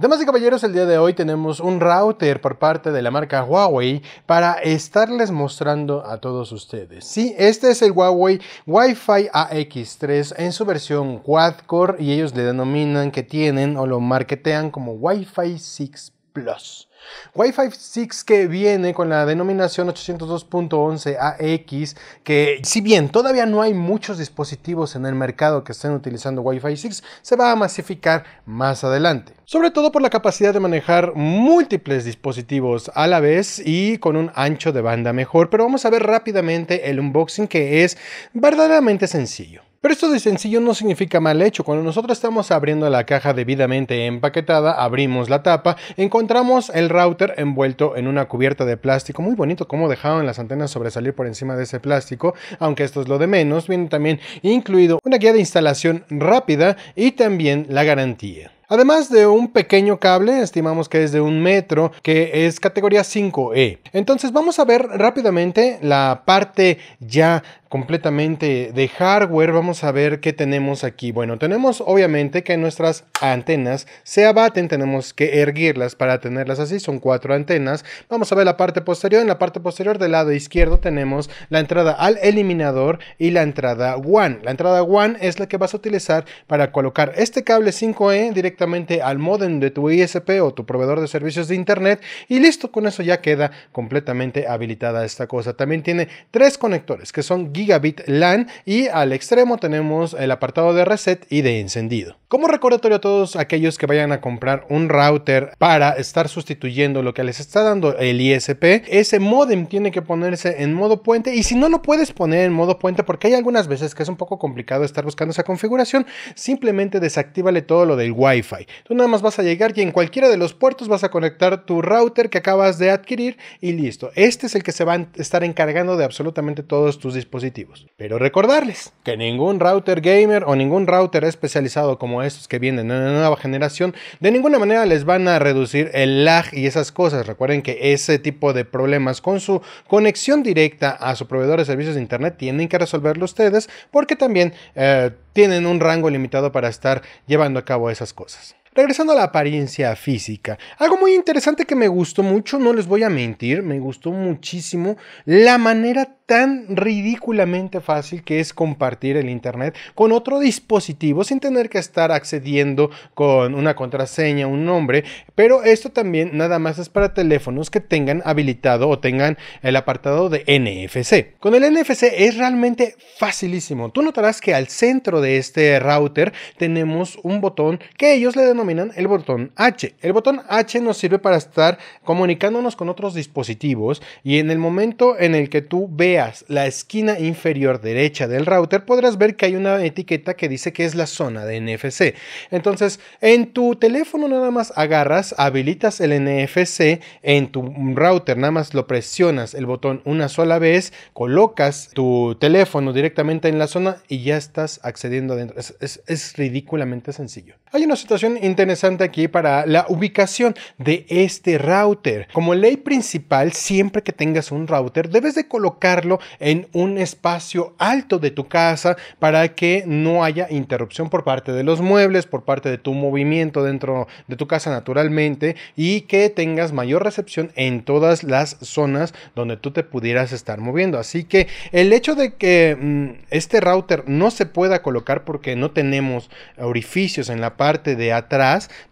Damas y caballeros, el día de hoy tenemos un router por parte de la marca Huawei para estarles mostrando a todos ustedes. Sí, este es el Huawei Wi-Fi AX3 en su versión quad-core y ellos le denominan que tienen o lo marketean como Wi-Fi 6 Plus. Wi-Fi 6 que viene con la denominación 802.11ax, que si bien todavía no hay muchos dispositivos en el mercado que estén utilizando Wi-Fi 6, se va a masificar más adelante. Sobre todo por la capacidad de manejar múltiples dispositivos a la vez y con un ancho de banda mejor, pero vamos a ver rápidamente el unboxing que es verdaderamente sencillo. Pero esto de sencillo no significa mal hecho. Cuando nosotros estamos abriendo la caja debidamente empaquetada, abrimos la tapa, encontramos el router envuelto en una cubierta de plástico. Muy bonito como dejaban las antenas sobresalir por encima de ese plástico, aunque esto es lo de menos. Viene también incluido una guía de instalación rápida y también la garantía. Además de un pequeño cable, estimamos que es de un metro, que es categoría 5E. Entonces vamos a ver rápidamente la parte ya completamente de hardware, vamos a ver qué tenemos aquí. Bueno, tenemos obviamente que nuestras antenas se abaten, tenemos que erguirlas para tenerlas así, son cuatro antenas. Vamos a ver la parte posterior, en la parte posterior del lado izquierdo tenemos la entrada al eliminador y la entrada WAN. La entrada WAN es la que vas a utilizar para colocar este cable 5E directamente al modem de tu ISP o tu proveedor de servicios de internet y listo, con eso ya queda completamente habilitada esta cosa. También tiene tres conectores que son Gigabit LAN y al extremo tenemos el apartado de reset y de encendido. Como recordatorio a todos aquellos que vayan a comprar un router para estar sustituyendo lo que les está dando el ISP, ese modem tiene que ponerse en modo puente y si no lo puedes poner en modo puente porque hay algunas veces que es un poco complicado estar buscando esa configuración, simplemente desactívale todo lo del Wi-Fi. Tú nada más vas a llegar y en cualquiera de los puertos vas a conectar tu router que acabas de adquirir y listo. Este es el que se va a estar encargando de absolutamente todos tus dispositivos pero recordarles que ningún router gamer o ningún router especializado como estos que vienen en la nueva generación de ninguna manera les van a reducir el lag y esas cosas. Recuerden que ese tipo de problemas con su conexión directa a su proveedor de servicios de internet tienen que resolverlo ustedes porque también eh, tienen un rango limitado para estar llevando a cabo esas cosas regresando a la apariencia física, algo muy interesante que me gustó mucho, no les voy a mentir, me gustó muchísimo la manera tan ridículamente fácil que es compartir el Internet con otro dispositivo sin tener que estar accediendo con una contraseña, un nombre, pero esto también nada más es para teléfonos que tengan habilitado o tengan el apartado de NFC. Con el NFC es realmente facilísimo. Tú notarás que al centro de este router tenemos un botón que ellos le denominan el botón H. El botón H nos sirve para estar comunicándonos con otros dispositivos y en el momento en el que tú veas la esquina inferior derecha del router podrás ver que hay una etiqueta que dice que es la zona de NFC. Entonces, en tu teléfono nada más agarras, habilitas el NFC, en tu router nada más lo presionas el botón una sola vez, colocas tu teléfono directamente en la zona y ya estás accediendo adentro. Es, es ridículamente sencillo. Hay una situación interesante interesante aquí para la ubicación de este router. Como ley principal, siempre que tengas un router, debes de colocarlo en un espacio alto de tu casa para que no haya interrupción por parte de los muebles, por parte de tu movimiento dentro de tu casa naturalmente y que tengas mayor recepción en todas las zonas donde tú te pudieras estar moviendo. Así que el hecho de que mm, este router no se pueda colocar porque no tenemos orificios en la parte de atrás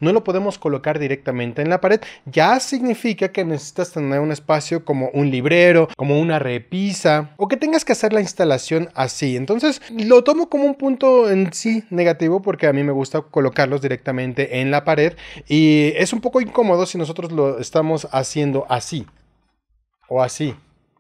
no lo podemos colocar directamente en la pared. Ya significa que necesitas tener un espacio como un librero, como una repisa o que tengas que hacer la instalación así. Entonces lo tomo como un punto en sí negativo porque a mí me gusta colocarlos directamente en la pared y es un poco incómodo si nosotros lo estamos haciendo así o así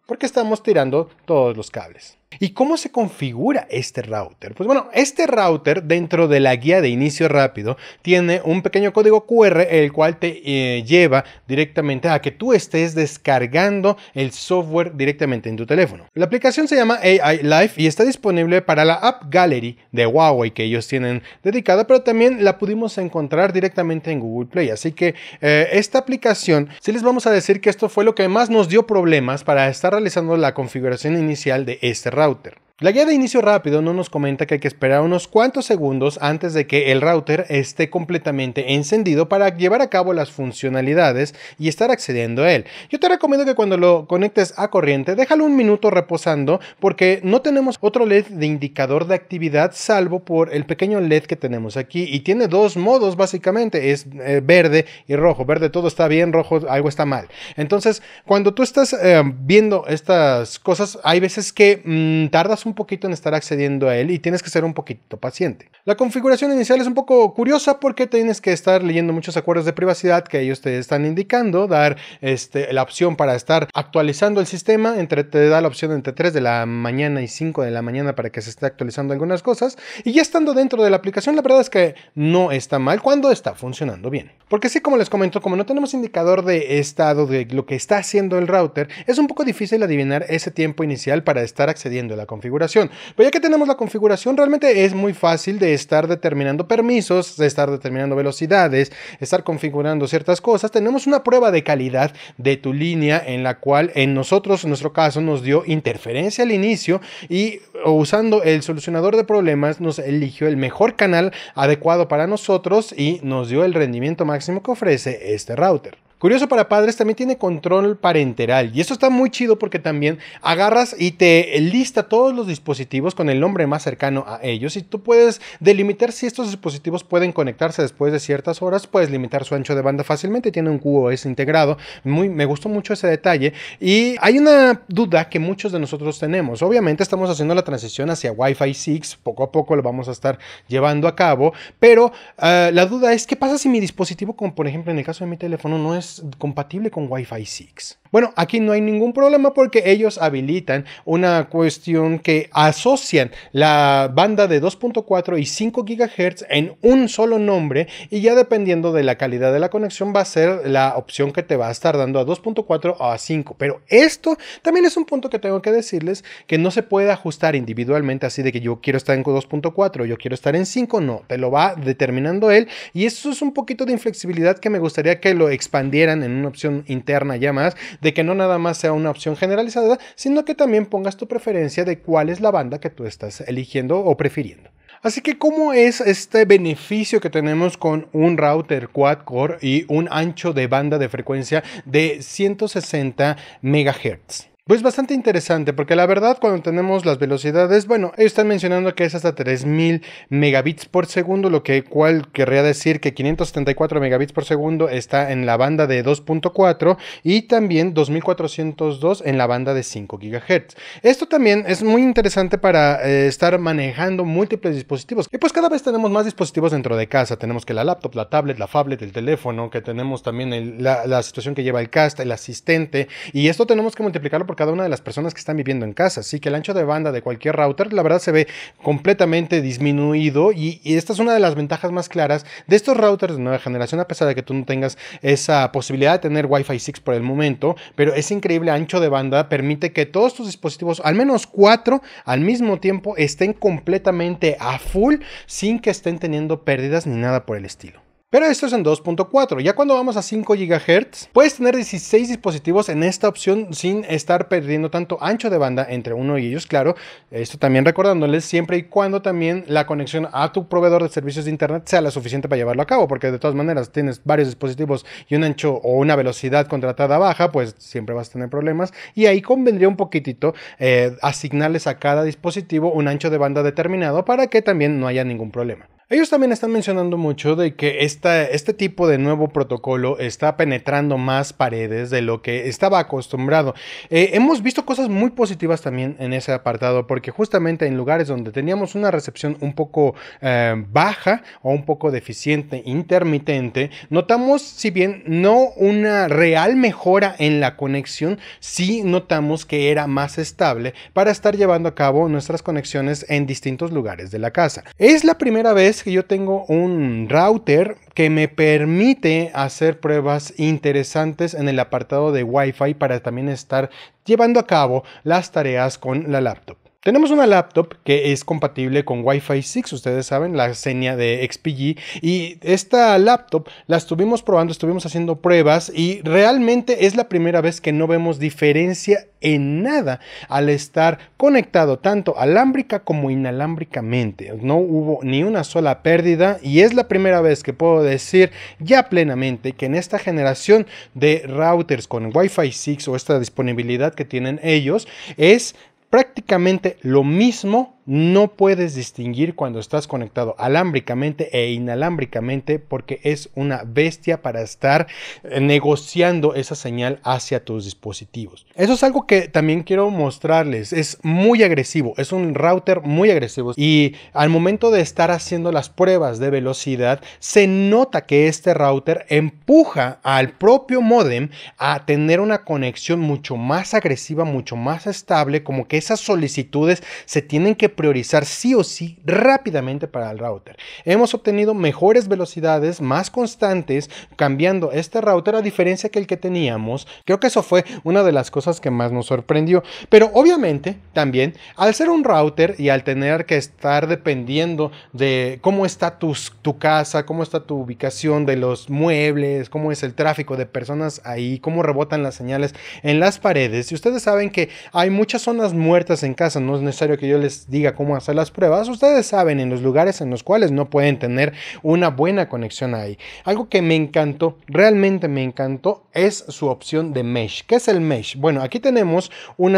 porque estamos tirando todos los cables. ¿Y cómo se configura este router? Pues bueno, este router dentro de la guía de inicio rápido tiene un pequeño código QR el cual te eh, lleva directamente a que tú estés descargando el software directamente en tu teléfono. La aplicación se llama AI Life y está disponible para la App Gallery de Huawei que ellos tienen dedicada, pero también la pudimos encontrar directamente en Google Play. Así que eh, esta aplicación, si les vamos a decir que esto fue lo que más nos dio problemas para estar realizando la configuración inicial de este router router. La guía de inicio rápido no nos comenta que hay que esperar unos cuantos segundos antes de que el router esté completamente encendido para llevar a cabo las funcionalidades y estar accediendo a él. Yo te recomiendo que cuando lo conectes a corriente, déjalo un minuto reposando porque no tenemos otro LED de indicador de actividad salvo por el pequeño LED que tenemos aquí y tiene dos modos básicamente, es eh, verde y rojo. Verde todo está bien, rojo algo está mal. Entonces, cuando tú estás eh, viendo estas cosas, hay veces que mm, tardas un poquito en estar accediendo a él y tienes que ser un poquito paciente. La configuración inicial es un poco curiosa porque tienes que estar leyendo muchos acuerdos de privacidad que ellos te están indicando, dar este, la opción para estar actualizando el sistema, entre, te da la opción entre 3 de la mañana y 5 de la mañana para que se esté actualizando algunas cosas y ya estando dentro de la aplicación la verdad es que no está mal cuando está funcionando bien. Porque sí, como les comento, como no tenemos indicador de estado de lo que está haciendo el router, es un poco difícil adivinar ese tiempo inicial para estar accediendo a la configuración. Pero ya que tenemos la configuración, realmente es muy fácil de estar determinando permisos, de estar determinando velocidades, estar configurando ciertas cosas. Tenemos una prueba de calidad de tu línea en la cual en nosotros, en nuestro caso, nos dio interferencia al inicio y usando el solucionador de problemas nos eligió el mejor canal adecuado para nosotros y nos dio el rendimiento máximo que ofrece este router. Curioso para padres también tiene control parenteral y eso está muy chido porque también agarras y te lista todos los dispositivos con el nombre más cercano a ellos y tú puedes delimitar si estos dispositivos pueden conectarse después de ciertas horas, puedes limitar su ancho de banda fácilmente, tiene un QoS integrado, muy, me gustó mucho ese detalle y hay una duda que muchos de nosotros tenemos, obviamente estamos haciendo la transición hacia Wi-Fi 6, poco a poco lo vamos a estar llevando a cabo, pero eh, la duda es qué pasa si mi dispositivo, como por ejemplo en el caso de mi teléfono, no es compatible con Wi-Fi 6. Bueno, aquí no hay ningún problema porque ellos habilitan una cuestión que asocian la banda de 2.4 y 5 GHz en un solo nombre y ya dependiendo de la calidad de la conexión va a ser la opción que te va a estar dando a 2.4 o a 5. Pero esto también es un punto que tengo que decirles que no se puede ajustar individualmente así de que yo quiero estar en 2.4, yo quiero estar en 5, no, te lo va determinando él y eso es un poquito de inflexibilidad que me gustaría que lo expandieran en una opción interna ya más de que no nada más sea una opción generalizada, sino que también pongas tu preferencia de cuál es la banda que tú estás eligiendo o prefiriendo. Así que, ¿cómo es este beneficio que tenemos con un router quad-core y un ancho de banda de frecuencia de 160 MHz? Pues bastante interesante, porque la verdad cuando tenemos las velocidades, bueno, ellos están mencionando que es hasta 3000 megabits por segundo, lo que cual querría decir que 574 megabits por segundo está en la banda de 2.4 y también 2402 en la banda de 5 GHz. Esto también es muy interesante para eh, estar manejando múltiples dispositivos. Y pues cada vez tenemos más dispositivos dentro de casa, tenemos que la laptop, la tablet, la tablet el teléfono, que tenemos también la, situación que lleva el cast, el asistente, y esto tenemos que multiplicarlo por cada una de las personas que están viviendo en casa. Así que el ancho de banda de cualquier router, la verdad, se ve completamente disminuido y, esta es una de las ventajas más claras de estos routers de nueva generación, a pesar de que tú no tengas esa posibilidad de tener Wi-Fi 6 por el momento, pero ese increíble ancho de banda permite que todos tus dispositivos, al menos cuatro, al mismo tiempo estén completamente a full sin que estén teniendo pérdidas ni nada por el estilo. Pero esto es en 2.4. Ya cuando vamos a 5 GHz, puedes tener 16 dispositivos en esta opción sin estar perdiendo tanto ancho de banda entre uno y ellos, claro. Esto también recordándoles siempre y cuando también la conexión a tu proveedor de servicios de internet sea la suficiente para llevarlo a cabo, porque de todas maneras tienes varios dispositivos y un ancho o una velocidad contratada baja, pues siempre vas a tener problemas. Y ahí convendría un poquitito eh, asignarles a cada dispositivo un ancho de banda determinado para que también no haya ningún problema. Ellos también están mencionando mucho de que este tipo de nuevo protocolo está penetrando más paredes de lo que estaba acostumbrado. Eh, hemos visto cosas muy positivas también en ese apartado, porque justamente en lugares donde teníamos una recepción un poco eh, baja o un poco deficiente, intermitente, notamos, si bien no una real mejora en la conexión, sí notamos que era más estable para estar llevando a cabo nuestras conexiones en distintos lugares de la casa. Es la primera vez es que yo tengo un router que me permite hacer pruebas interesantes en el apartado de Wi-Fi para también estar llevando a cabo las tareas con la laptop. Tenemos una laptop que es compatible con Wi-Fi 6, ustedes saben, la seña de XPG. Y esta laptop la estuvimos probando, estuvimos haciendo pruebas y realmente es la primera vez que no vemos diferencia en nada al estar conectado tanto alámbrica como inalámbricamente. No hubo ni una sola pérdida y es la primera vez que puedo decir ya plenamente que en esta generación de routers con Wi-Fi 6 o esta disponibilidad que tienen ellos es prácticamente lo mismo no puedes distinguir cuando estás conectado alámbricamente e inalámbricamente porque es una bestia para estar eh, negociando esa señal hacia tus dispositivos. Eso es algo que también quiero mostrarles. Es muy agresivo, es un router muy agresivo y al momento de estar haciendo las pruebas de velocidad se nota que este router empuja al propio modem a tener una conexión mucho más agresiva, mucho más estable, como que esas solicitudes se tienen que priorizar sí o sí rápidamente para el router. Hemos obtenido mejores velocidades, más constantes, cambiando este router a diferencia que el que teníamos. Creo que eso fue una de las cosas que más nos sorprendió. Pero obviamente también, al ser un router y al tener que estar dependiendo de cómo está tu, tu casa, cómo está tu ubicación, de los muebles, cómo es el tráfico de personas ahí, cómo rebotan las señales en las paredes. Y ustedes saben que hay muchas zonas muertas en casa, no es necesario que yo les diga cómo hacer las pruebas, ustedes saben en los lugares en los cuales no pueden tener una buena conexión ahí. Algo que me encantó, realmente me encantó, es su opción de mesh. ¿Qué es el mesh? Bueno, aquí tenemos un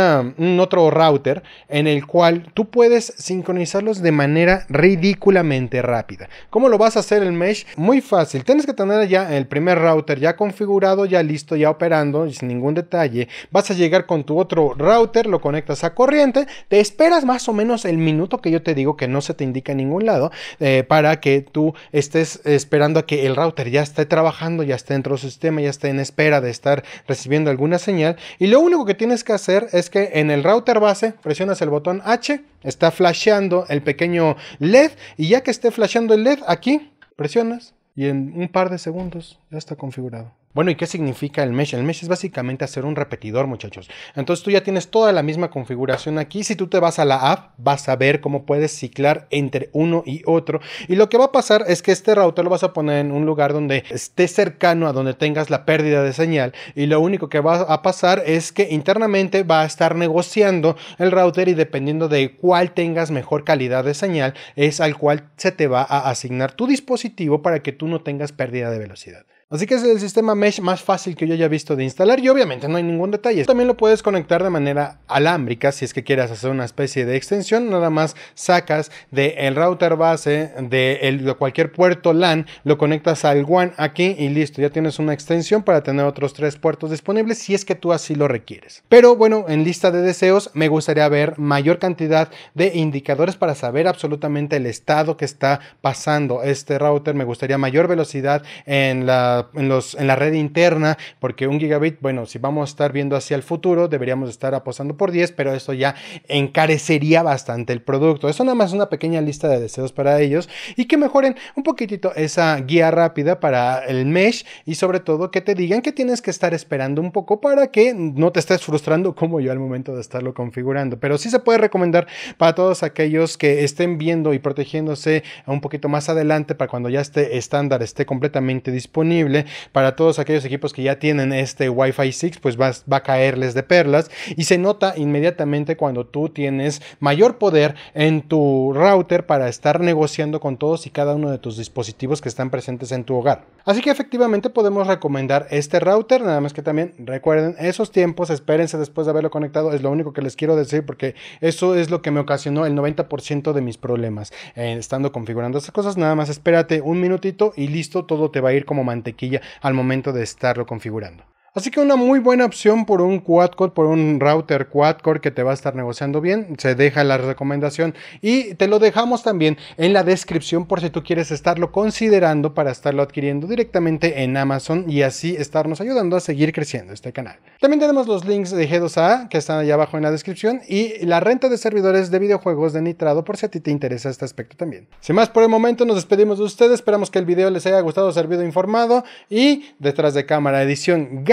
otro router en el cual tú puedes sincronizarlos de manera ridículamente rápida. ¿Cómo lo vas a hacer el mesh? Muy fácil. Tienes que tener ya el primer router ya configurado, ya listo, ya operando sin ningún detalle. Vas a llegar con tu otro router, lo conectas a corriente, te esperas más o menos el minuto que yo te digo, que no se te indica en ningún lado, eh, para que tú estés esperando a que el router ya esté trabajando, ya esté dentro del sistema, ya esté en espera de estar recibiendo alguna señal. Y lo único que tienes que hacer es que en el router base presionas el botón H, está flasheando el pequeño LED y ya que esté flasheando el LED aquí, presionas y en un par de segundos ya está configurado. Bueno, ¿y qué significa el mesh? El mesh es básicamente hacer un repetidor, muchachos. Entonces tú ya tienes toda la misma configuración aquí. Si tú te vas a la app, vas a ver cómo puedes ciclar entre uno y otro. Y lo que va a pasar es que este router lo vas a poner en un lugar donde esté cercano a donde tengas la pérdida de señal. Y lo único que va a pasar es que internamente va a estar negociando el router y dependiendo de cuál tengas mejor calidad de señal, es al cual se te va a asignar tu dispositivo para que tú no tengas pérdida de velocidad. Así que es el sistema mesh más fácil que yo haya visto de instalar y obviamente no hay ningún detalle. También lo puedes conectar de manera alámbrica si es que quieras hacer una especie de extensión. Nada más sacas del router base de, cualquier puerto LAN, lo conectas al WAN aquí y listo. Ya tienes una extensión para tener otros tres puertos disponibles si es que tú así lo requieres. Pero bueno, en lista de deseos me gustaría ver mayor cantidad de indicadores para saber absolutamente el estado que está pasando este router. Me gustaría mayor velocidad en la en, la red interna, porque un gigabit, bueno, si vamos a estar viendo hacia el futuro, deberíamos estar apostando por 10, pero eso ya encarecería bastante el producto. Eso nada más una pequeña lista de deseos para ellos y que mejoren un poquitito esa guía rápida para el mesh y sobre todo que te digan que tienes que estar esperando un poco para que no te estés frustrando como yo al momento de estarlo configurando. Pero sí se puede recomendar para todos aquellos que estén viendo y protegiéndose un poquito más adelante para cuando ya este estándar, esté completamente disponible para todos aquellos equipos que ya tienen este Wi-Fi 6, pues va, a caerles de perlas y se nota inmediatamente cuando tú tienes mayor poder en tu router para estar negociando con todos y cada uno de tus dispositivos que están presentes en tu hogar. Así que efectivamente podemos recomendar este router, nada más que también recuerden esos tiempos, espérense después de haberlo conectado, es lo único que les quiero decir porque eso es lo que me ocasionó el 90% de mis problemas. Eh, estando configurando esas cosas, nada más espérate un minutito y listo, todo te va a ir como mantequilla al momento de estarlo configurando. Así que una muy buena opción por un quad-core, por un router quad-core que te va a estar negociando bien. Se deja la recomendación y te lo dejamos también en la descripción por si tú quieres estarlo considerando para estarlo adquiriendo directamente en Amazon y así estarnos ayudando a seguir creciendo este canal. También tenemos los links de G2A que están allá abajo en la descripción y la renta de servidores de videojuegos de Nitrado por si a ti te interesa este aspecto también. Sin más por el momento nos despedimos de ustedes. Esperamos que el video les haya gustado, servido, informado y detrás de cámara edición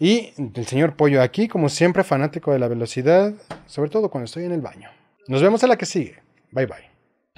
y el señor Pollo aquí, como siempre, fanático de la velocidad, sobre todo cuando estoy en el baño. Nos vemos en la que sigue. Bye bye.